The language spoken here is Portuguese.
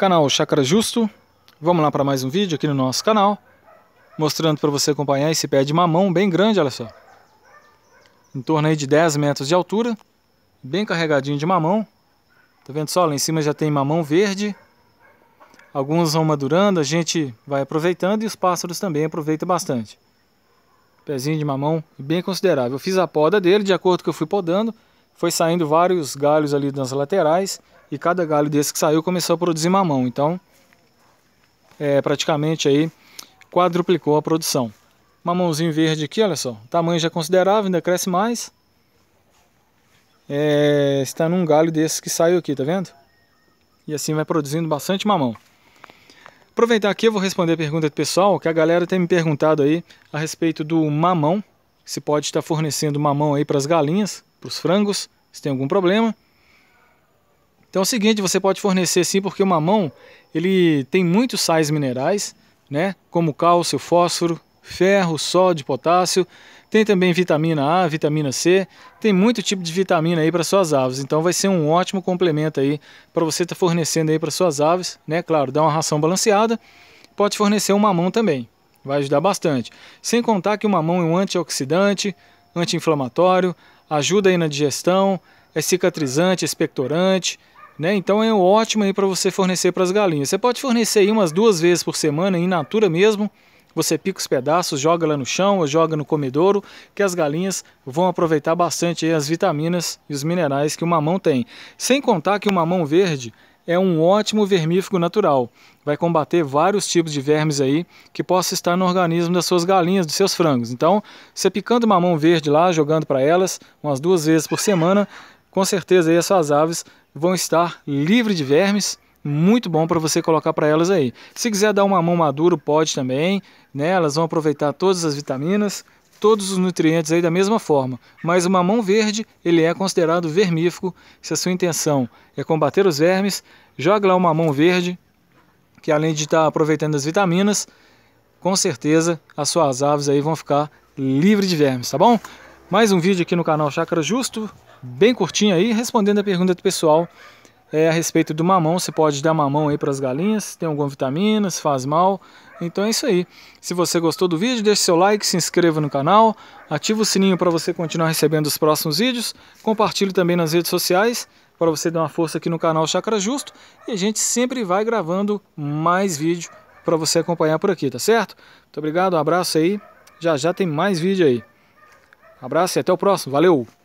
canal Chácara Justo. Vamos lá para mais um vídeo aqui no nosso canal, mostrando para você acompanhar esse pé de mamão bem grande, olha só. Em torno aí de 10 metros de altura, bem carregadinho de mamão. Tá vendo só? Lá em cima já tem mamão verde. Alguns vão madurando, a gente vai aproveitando e os pássaros também aproveitam bastante. Pezinho de mamão bem considerável. Eu fiz a poda dele de acordo com que eu fui podando foi saindo vários galhos ali nas laterais e cada galho desse que saiu começou a produzir mamão. Então, é, praticamente aí quadruplicou a produção. Mamãozinho verde aqui, olha só, tamanho já considerável, ainda cresce mais. É, está num galho desses que saiu aqui, tá vendo? E assim vai produzindo bastante mamão. Aproveitar aqui, eu vou responder a pergunta do pessoal, que a galera tem me perguntado aí a respeito do mamão, se pode estar fornecendo mamão aí para as galinhas para os frangos, se tem algum problema. Então é o seguinte, você pode fornecer sim, porque o mamão ele tem muitos sais minerais, né? Como cálcio, fósforo, ferro, sódio, potássio. Tem também vitamina A, vitamina C. Tem muito tipo de vitamina aí para suas aves. Então vai ser um ótimo complemento aí para você estar tá fornecendo aí para suas aves, né? Claro, dá uma ração balanceada. Pode fornecer um mamão também. Vai ajudar bastante. Sem contar que o mamão é um antioxidante, anti-inflamatório, ajuda aí na digestão, é cicatrizante, é expectorante, né? Então é ótimo aí para você fornecer para as galinhas. Você pode fornecer aí umas duas vezes por semana em natura mesmo. Você pica os pedaços, joga lá no chão ou joga no comedouro, que as galinhas vão aproveitar bastante as vitaminas e os minerais que o mamão tem. Sem contar que o mamão verde é um ótimo vermífugo natural. Vai combater vários tipos de vermes aí que possa estar no organismo das suas galinhas, dos seus frangos. Então, você picando mamão verde lá, jogando para elas umas duas vezes por semana, com certeza aí as suas aves vão estar livres de vermes muito bom para você colocar para elas aí. Se quiser dar uma mão maduro, pode também, né? Elas vão aproveitar todas as vitaminas todos os nutrientes aí da mesma forma, mas o mamão verde ele é considerado vermífugo. Se a sua intenção é combater os vermes, joga lá o mamão verde, que além de estar aproveitando as vitaminas, com certeza as suas aves aí vão ficar livre de vermes, tá bom? Mais um vídeo aqui no canal Chácara Justo, bem curtinho aí, respondendo a pergunta do pessoal é, a respeito do mamão. Você pode dar mamão aí para as galinhas, tem alguma vitamina, se faz mal. Então é isso aí. Se você gostou do vídeo, deixe seu like, se inscreva no canal, ativa o sininho para você continuar recebendo os próximos vídeos, compartilhe também nas redes sociais para você dar uma força aqui no canal Chakra Justo e a gente sempre vai gravando mais vídeo para você acompanhar por aqui, tá certo? Muito obrigado, um abraço aí. Já já tem mais vídeo aí. Abraço e até o próximo. Valeu!